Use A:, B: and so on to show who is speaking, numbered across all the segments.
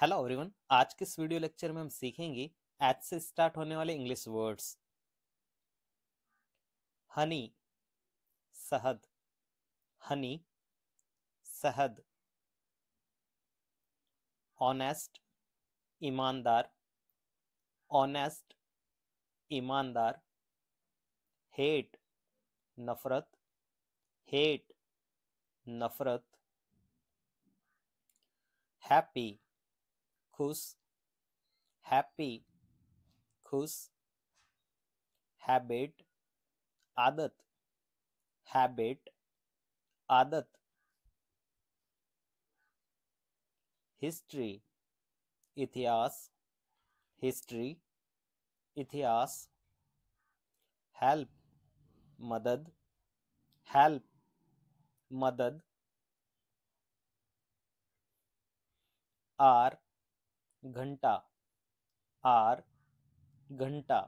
A: hello everyone आज के इस वीडियो लेक्चर में हम सीखेंगे एच से स्टार्ट होने वाले इंग्लिश वर्ड्स हनी सहद हनी सहद ऑनेस्ट ईमानदार ऑनेस्ट ईमानदार हेट नफरत हेट नफरत हैप्पी खुश हैप्पी खुश हैबिट आदत हैबिट आदत हिस्ट्री इतिहास हिस्ट्री इतिहास हेल्प मदद हेल्प मदद आर घंटा आर घंटा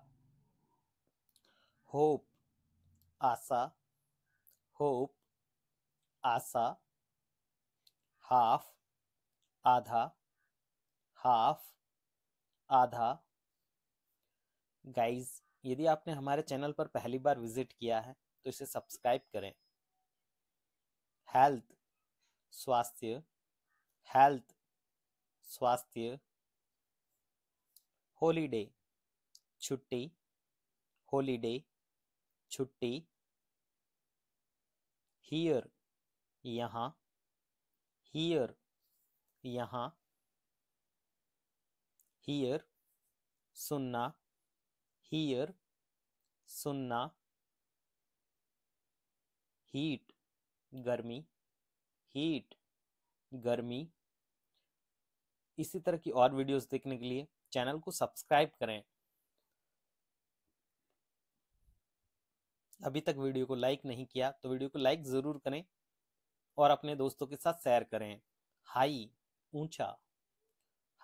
A: होप आशा होप आशा हाफ आधा हाफ आधा गाइज यदि आपने हमारे चैनल पर पहली बार विजिट किया है तो इसे सब्सक्राइब करें हेल्थ स्वास्थ्य हेल्थ स्वास्थ्य होलीडे छुट्टी होलीडे छुट्टी हियर यहाँ हियर यहाँ हियर सुनना हियर सुनना हीट गर्मी हीट गर्मी इसी तरह की और वीडियोस देखने के लिए चैनल को सब्सक्राइब करें अभी तक वीडियो को लाइक नहीं किया तो वीडियो को लाइक जरूर करें और अपने दोस्तों के साथ शेयर करें हाई ऊंचा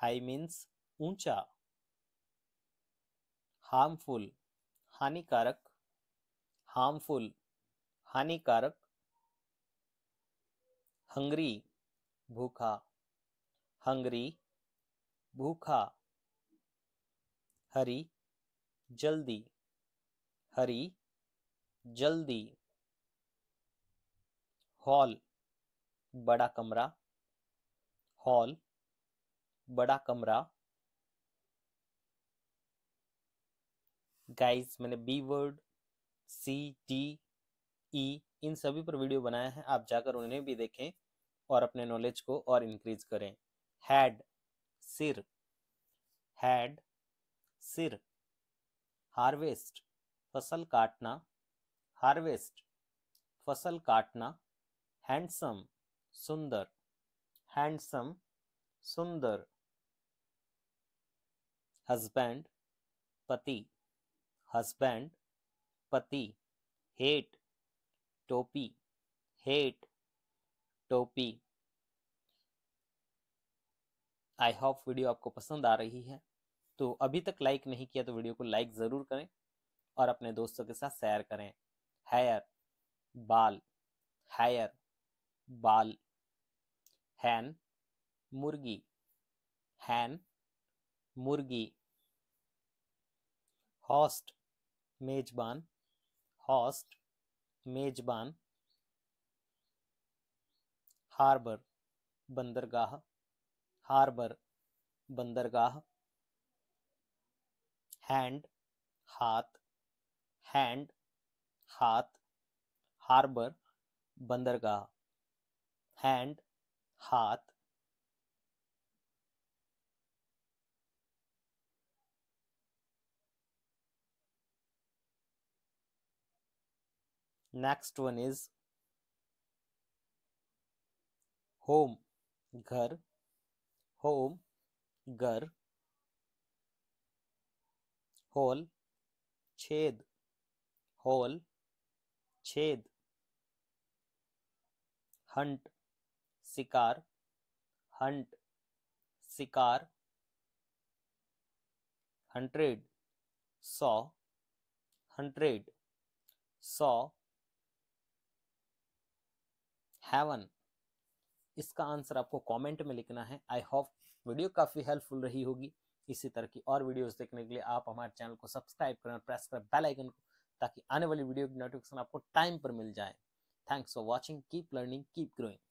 A: हाई मीन्स ऊंचा हार्मफुल हानिकारक हार्मफुल हानिकारक हंगरी भूखा हंगरी भूखा हरी जल्दी हरी जल्दी हॉल बड़ा कमरा हॉल बड़ा कमरा गाइस मैंने B word C D E इन सभी पर वीडियो बनाया है आप जाकर उन्हें भी देखें और अपने नॉलेज को और इंक्रीज करें हैड सिर हैड सिर हार्वेस्ट फसल काटना हार्वेस्ट फसल काटना हैंडसम सुंदर हैंडसम सुंदर हस्बैंड पति हस्बैंड पति हेट टोपी हेट टोपी आई होप वीडियो आपको पसंद आ रही है तो अभी तक लाइक नहीं किया तो वीडियो को लाइक ज़रूर करें और अपने दोस्तों के साथ शेयर करें हेयर बाल हेयर बाल हैन मुर्गी हैन मुर्गी हॉस्ट मेजबान हॉस्ट मेजबान हार्बर बंदरगाह हार्बर बंदरगाह हैंड हाथ हैंड हाथ हार्बर बंदरगाह हैंड हाथ नेक्स्ट वन इज होम घर होम घर होल छेद होल छेद हंट शिकार हंट शिकार हंड्रेड सौ हंड्रेड सौ हैवन इसका आंसर आपको कमेंट में लिखना है आई होप वीडियो काफ़ी हेल्पफुल रही होगी इसी तरह की और वीडियोस देखने के लिए आप हमारे चैनल को सब्सक्राइब करें और प्रेस करें बेल आइकन को ताकि आने वाली वीडियो की नोटिफिकेशन आपको टाइम पर मिल जाए thanks for watching keep learning keep growing